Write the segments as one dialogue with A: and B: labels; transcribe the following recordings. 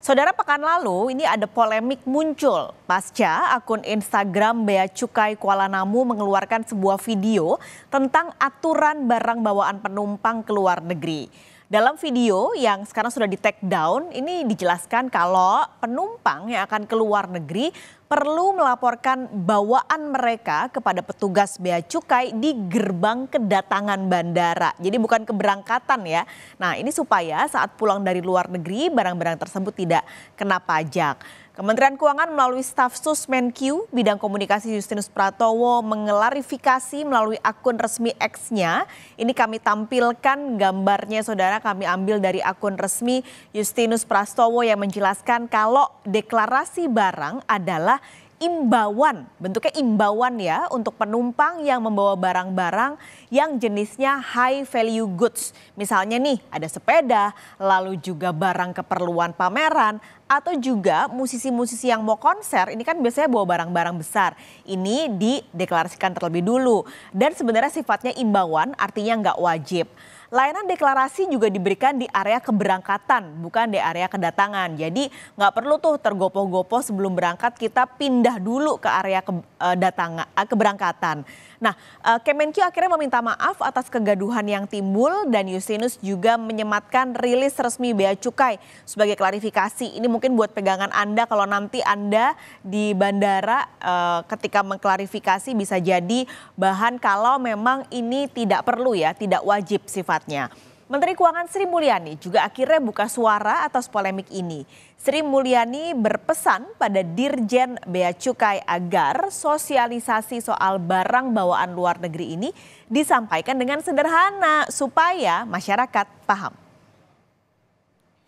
A: Saudara pekan lalu ini ada polemik muncul pasca akun Instagram Bea Cukai Kuala Namu mengeluarkan sebuah video tentang aturan barang bawaan penumpang ke luar negeri. Dalam video yang sekarang sudah di take down, ini dijelaskan kalau penumpang yang akan keluar negeri perlu melaporkan bawaan mereka kepada petugas bea cukai di gerbang kedatangan bandara. Jadi bukan keberangkatan ya. Nah ini supaya saat pulang dari luar negeri barang-barang tersebut tidak kena pajak. Kementerian Keuangan melalui staf Susmenq bidang komunikasi Justinus Pratowo mengelarifikasi melalui akun resmi X-nya. Ini kami tampilkan gambarnya saudara kami ambil dari akun resmi Justinus Prastowo yang menjelaskan kalau deklarasi barang adalah imbauan, bentuknya imbauan ya untuk penumpang yang membawa barang-barang yang jenisnya high value goods. Misalnya nih ada sepeda, lalu juga barang keperluan pameran, atau juga musisi-musisi yang mau konser ini kan biasanya bawa barang-barang besar. Ini dideklarasikan terlebih dulu dan sebenarnya sifatnya imbauan artinya nggak wajib. Layanan deklarasi juga diberikan di area keberangkatan, bukan di area kedatangan. Jadi nggak perlu tuh tergopoh-gopoh sebelum berangkat kita pindah dulu ke area kedatangan, eh, eh, keberangkatan. Nah, eh, Kemenkyu akhirnya meminta maaf atas kegaduhan yang timbul dan Yusinus juga menyematkan rilis resmi Bea Cukai sebagai klarifikasi. Ini mungkin buat pegangan Anda kalau nanti Anda di bandara eh, ketika mengklarifikasi bisa jadi bahan kalau memang ini tidak perlu ya, tidak wajib sifatnya. Menteri Keuangan Sri Mulyani juga akhirnya buka suara atas polemik ini. Sri Mulyani berpesan pada Dirjen Bea Cukai agar sosialisasi soal barang bawaan luar negeri ini disampaikan dengan sederhana supaya masyarakat paham.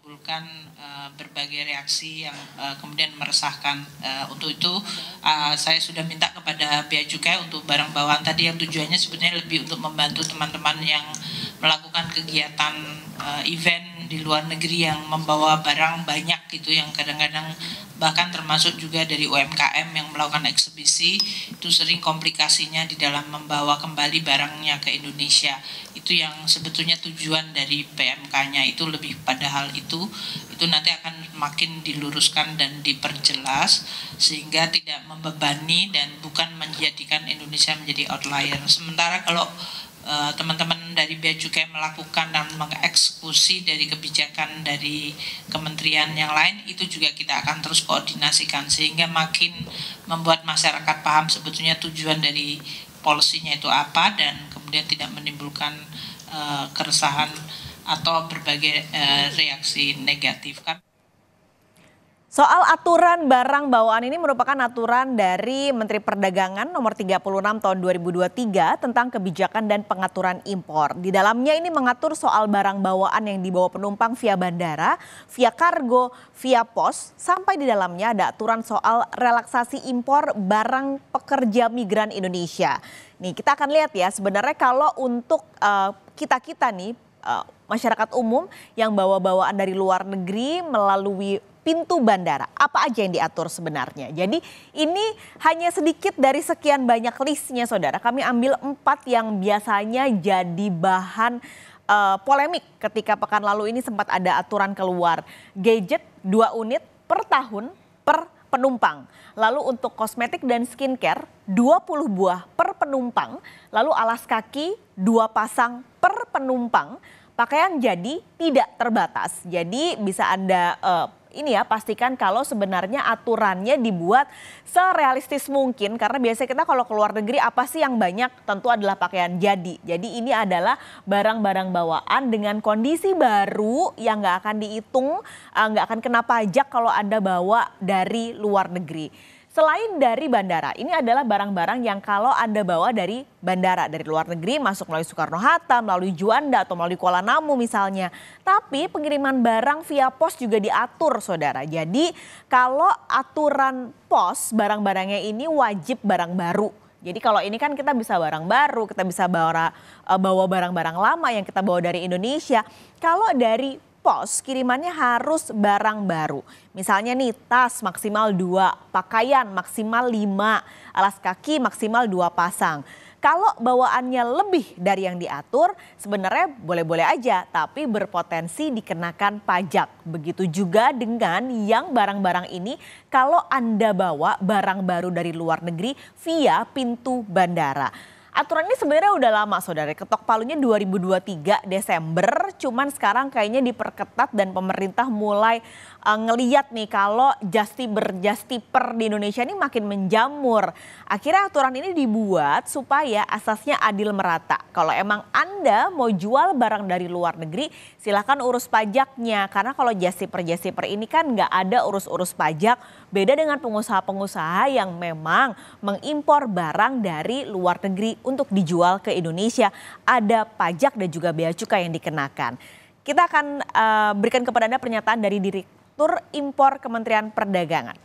B: Bukan eh, berbagai reaksi yang uh, kemudian meresahkan. Uh, untuk itu uh, saya sudah minta kepada Bea Cukai untuk barang bawaan tadi yang tujuannya sebenarnya lebih untuk membantu teman-teman yang uh, melakukan kegiatan uh, event di luar negeri yang membawa barang banyak gitu yang kadang-kadang bahkan termasuk juga dari UMKM yang melakukan eksebisi itu sering komplikasinya di dalam membawa kembali barangnya ke Indonesia itu yang sebetulnya tujuan dari PMK-nya itu lebih pada hal itu itu nanti akan makin diluruskan dan diperjelas sehingga tidak membebani dan bukan menjadikan Indonesia menjadi outlier sementara kalau Eh, teman-teman uh, dari Bea Cukai melakukan dan mengeksekusi dari kebijakan dari kementerian yang lain itu juga kita akan terus koordinasikan sehingga makin membuat masyarakat paham sebetulnya tujuan dari polisinya itu apa dan kemudian tidak menimbulkan uh, keresahan atau berbagai uh, reaksi negatif kan
A: Soal aturan barang bawaan ini merupakan aturan dari Menteri Perdagangan nomor 36 tahun 2023 tentang kebijakan dan pengaturan impor. Di dalamnya ini mengatur soal barang bawaan yang dibawa penumpang via bandara, via kargo, via pos, sampai di dalamnya ada aturan soal relaksasi impor barang pekerja migran Indonesia. Nih, kita akan lihat ya sebenarnya kalau untuk eh, kita-kita uh, nih eh, masyarakat umum yang bawa bawaan dari luar negeri melalui pintu bandara. Apa aja yang diatur sebenarnya? Jadi ini hanya sedikit dari sekian banyak listnya saudara. Kami ambil empat yang biasanya jadi bahan uh, polemik ketika pekan lalu ini sempat ada aturan keluar. Gadget dua unit per tahun per penumpang. Lalu untuk kosmetik dan skincare 20 buah per penumpang. Lalu alas kaki dua pasang per penumpang. Pakaian jadi tidak terbatas. Jadi bisa Anda uh, ini ya pastikan kalau sebenarnya aturannya dibuat serealistis mungkin karena biasanya kita kalau keluar negeri apa sih yang banyak tentu adalah pakaian jadi. Jadi ini adalah barang-barang bawaan dengan kondisi baru yang nggak akan dihitung, eh, nggak akan kena pajak kalau Anda bawa dari luar negeri. Selain dari bandara, ini adalah barang-barang yang kalau Anda bawa dari bandara, dari luar negeri, masuk melalui Soekarno-Hatta, melalui Juanda, atau melalui Kuala Namu misalnya. Tapi pengiriman barang via pos juga diatur, saudara. Jadi kalau aturan pos, barang-barangnya ini wajib barang baru. Jadi kalau ini kan kita bisa barang baru, kita bisa bawa eh, bawa barang-barang lama yang kita bawa dari Indonesia. Kalau dari pos kirimannya harus barang baru. Misalnya nih tas maksimal dua, pakaian maksimal lima, alas kaki maksimal dua pasang. Kalau bawaannya lebih dari yang diatur, sebenarnya boleh-boleh aja, tapi berpotensi dikenakan pajak. Begitu juga dengan yang barang-barang ini kalau Anda bawa barang baru dari luar negeri via pintu bandara. Aturan ini sebenarnya udah lama saudara, ketok palunya 2023 Desember, cuman sekarang kayaknya diperketat dan pemerintah mulai uh, ngeliat nih kalau berjusti justiper di Indonesia ini makin menjamur. Akhirnya aturan ini dibuat supaya asasnya adil merata. Kalau emang Anda mau jual barang dari luar negeri, silahkan urus pajaknya. Karena kalau per justiper per ini kan nggak ada urus-urus pajak, beda dengan pengusaha-pengusaha yang memang mengimpor barang dari luar negeri untuk dijual ke Indonesia. Ada pajak dan juga bea cukai yang dikenakan. Kita akan uh, berikan kepada Anda pernyataan dari Direktur Impor Kementerian Perdagangan.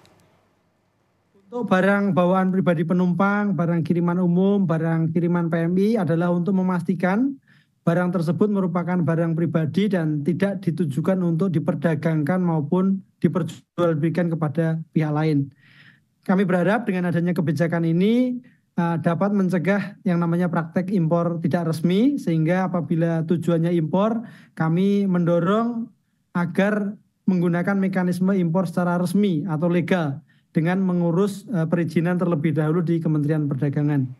A: Untuk barang bawaan pribadi penumpang, barang kiriman umum, barang kiriman PMI adalah untuk memastikan barang tersebut merupakan barang pribadi dan tidak ditujukan untuk diperdagangkan maupun
B: diperjualbelikan kepada pihak lain. Kami berharap dengan adanya kebijakan ini Eh, dapat mencegah yang namanya praktek impor tidak resmi sehingga apabila tujuannya
A: impor kami mendorong agar menggunakan mekanisme impor secara resmi atau legal dengan mengurus eh, perizinan terlebih dahulu di Kementerian
B: Perdagangan.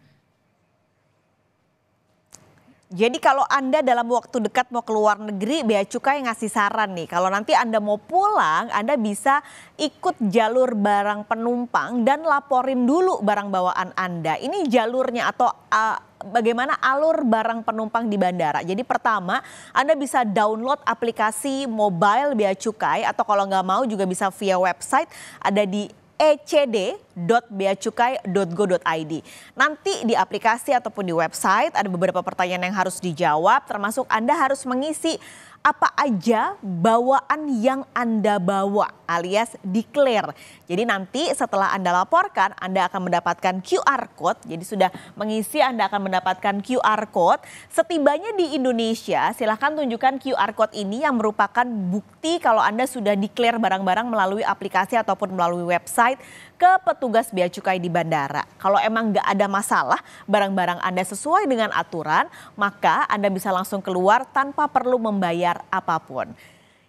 A: Jadi kalau Anda dalam waktu dekat mau keluar negeri, Bea Cukai ngasih saran nih. Kalau nanti Anda mau pulang, Anda bisa ikut jalur barang penumpang dan laporin dulu barang bawaan Anda. Ini jalurnya atau uh, bagaimana alur barang penumpang di bandara. Jadi pertama, Anda bisa download aplikasi mobile Bea Cukai atau kalau nggak mau juga bisa via website ada di ecd.beacukai.go.id. Nanti di aplikasi ataupun di website ada beberapa pertanyaan yang harus dijawab termasuk Anda harus mengisi apa aja bawaan yang Anda bawa alias declare. Jadi nanti setelah Anda laporkan, Anda akan mendapatkan QR code. Jadi sudah mengisi Anda akan mendapatkan QR code. Setibanya di Indonesia, silahkan tunjukkan QR code ini yang merupakan bukti kalau Anda sudah declare barang-barang melalui aplikasi ataupun melalui website ke petugas bea cukai di bandara. Kalau emang nggak ada masalah, barang-barang Anda sesuai dengan aturan, maka Anda bisa langsung keluar tanpa perlu membayar apapun.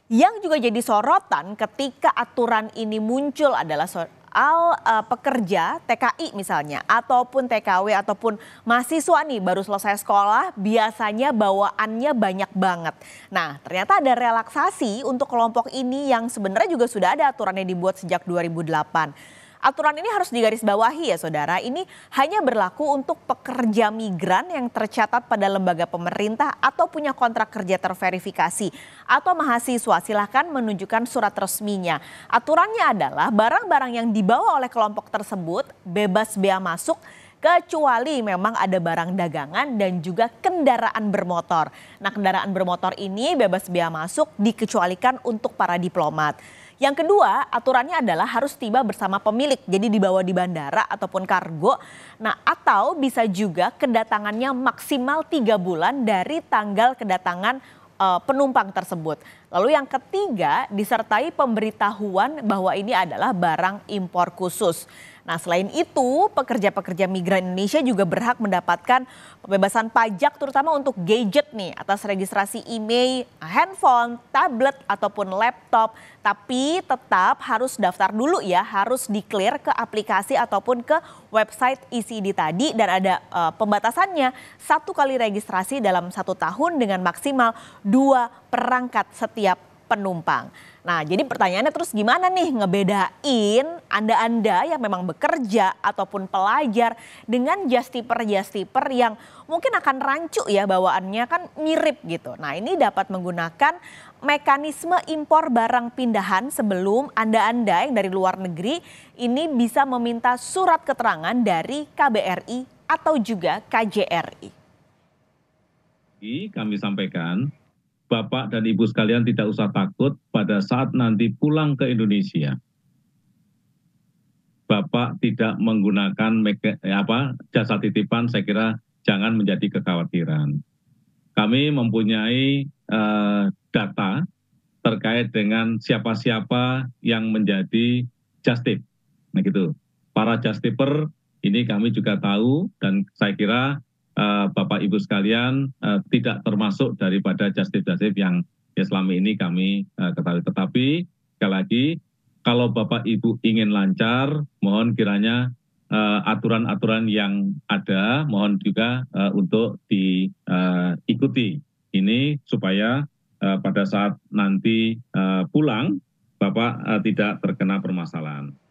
A: Yang juga jadi sorotan ketika aturan ini muncul adalah soal uh, pekerja TKI misalnya ataupun TKW ataupun mahasiswa nih baru selesai sekolah biasanya bawaannya banyak banget. Nah, ternyata ada relaksasi untuk kelompok ini yang sebenarnya juga sudah ada aturannya dibuat sejak 2008. Aturan ini harus digarisbawahi ya saudara, ini hanya berlaku untuk pekerja migran yang tercatat pada lembaga pemerintah atau punya kontrak kerja terverifikasi atau mahasiswa silahkan menunjukkan surat resminya. Aturannya adalah barang-barang yang dibawa oleh kelompok tersebut bebas bea masuk kecuali memang ada barang dagangan dan juga kendaraan bermotor. Nah, kendaraan bermotor ini bebas bea masuk dikecualikan untuk para diplomat. Yang kedua, aturannya adalah harus tiba bersama pemilik. Jadi dibawa di bandara ataupun kargo. Nah, atau bisa juga kedatangannya maksimal tiga bulan dari tanggal kedatangan eh, penumpang tersebut. Lalu yang ketiga disertai pemberitahuan bahwa ini adalah barang impor khusus. Nah, selain itu, pekerja-pekerja migran Indonesia juga berhak mendapatkan pembebasan pajak terutama untuk gadget nih atas registrasi email, handphone, tablet ataupun laptop. Tapi tetap harus daftar dulu ya, harus declare ke aplikasi ataupun ke website ICD e tadi dan ada uh, pembatasannya satu kali registrasi dalam satu tahun dengan maksimal dua perangkat setiap penumpang. Nah, jadi pertanyaannya terus gimana nih ngebedain anda-Anda yang memang bekerja ataupun pelajar dengan jastiper-jastiper yang mungkin akan rancu ya bawaannya kan mirip gitu. Nah ini dapat menggunakan mekanisme impor barang pindahan sebelum Anda-Anda yang dari luar negeri ini bisa meminta surat keterangan dari KBRI atau juga KJRI.
B: Kami sampaikan
A: Bapak dan Ibu sekalian tidak usah takut pada saat nanti pulang ke Indonesia Bapak tidak menggunakan eh, apa jasa titipan, saya kira jangan menjadi kekhawatiran. Kami mempunyai uh, data terkait dengan siapa-siapa yang menjadi justip. Nah gitu. Para justiper ini kami juga tahu dan saya kira uh, Bapak Ibu sekalian uh, tidak termasuk daripada justip-justip yang ya selama ini kami uh, ketahui. Tetapi sekali lagi kalau Bapak Ibu ingin lancar, mohon kiranya eh, aturan-aturan uh, yang ada, mohon juga uh, untuk diikuti. Eh, uh, Ini supaya uh, pada saat nanti uh, pulang, Bapak uh, tidak terkena permasalahan.